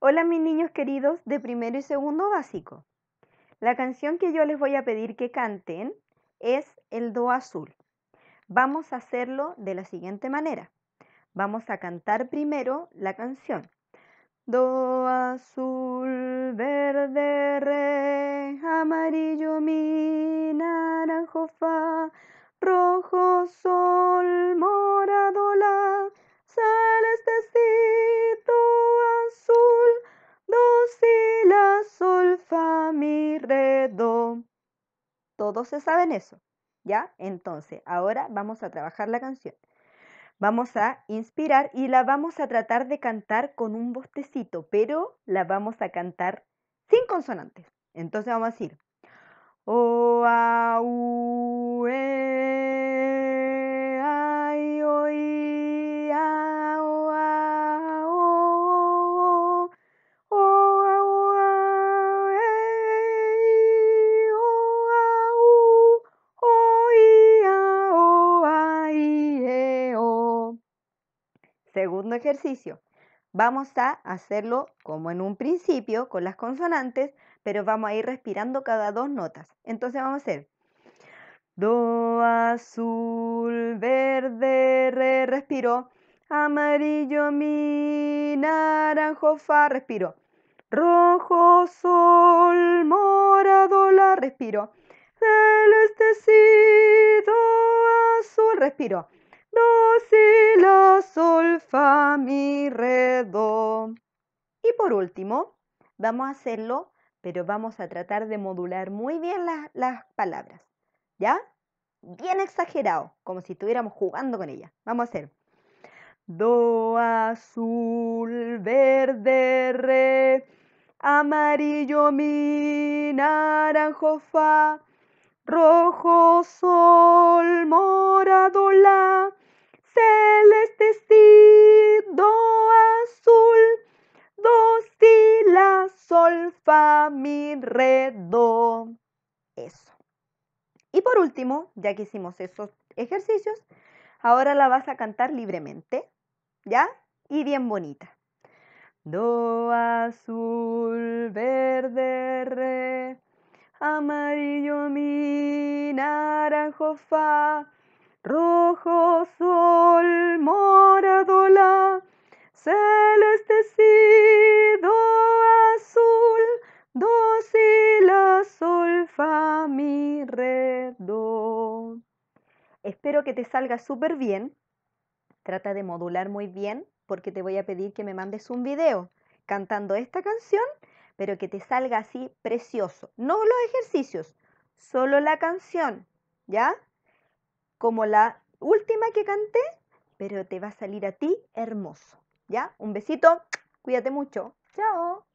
Hola mis niños queridos de primero y segundo básico. La canción que yo les voy a pedir que canten es el Do azul. Vamos a hacerlo de la siguiente manera. Vamos a cantar primero la canción. Do azul verde Todos se saben eso, ¿ya? Entonces, ahora vamos a trabajar la canción. Vamos a inspirar y la vamos a tratar de cantar con un bostecito, pero la vamos a cantar sin consonantes. Entonces vamos a decir, o, e, ejercicio. Vamos a hacerlo como en un principio con las consonantes, pero vamos a ir respirando cada dos notas. Entonces vamos a hacer do azul, verde, re, respiro, amarillo, mi, naranjo, fa, respiro, rojo, sol, morado, la, respiro, celeste, si, do, azul, respiro la, sol, fa, mi, re, do. Y por último, vamos a hacerlo, pero vamos a tratar de modular muy bien las, palabras. ¿Ya? Bien exagerado, como si estuviéramos jugando con ellas. Vamos a hacer. Do azul, verde, re, amarillo, mi, naranjo, fa, rojo, sol, mo sol, fa, mi, re, do. Eso. Y por último, ya que hicimos esos ejercicios, ahora la vas a cantar libremente, ¿ya? Y bien bonita. Do azul, verde, re, amarillo mi, naranjo fa, rojo Espero que te salga súper bien. Trata de modular muy bien porque te voy a pedir que me mandes un video cantando esta canción, pero que te salga así precioso. No los ejercicios, solo la canción, ¿ya? Como la última que canté, pero te va a salir a ti hermoso, ¿ya? Un besito, cuídate mucho, chao.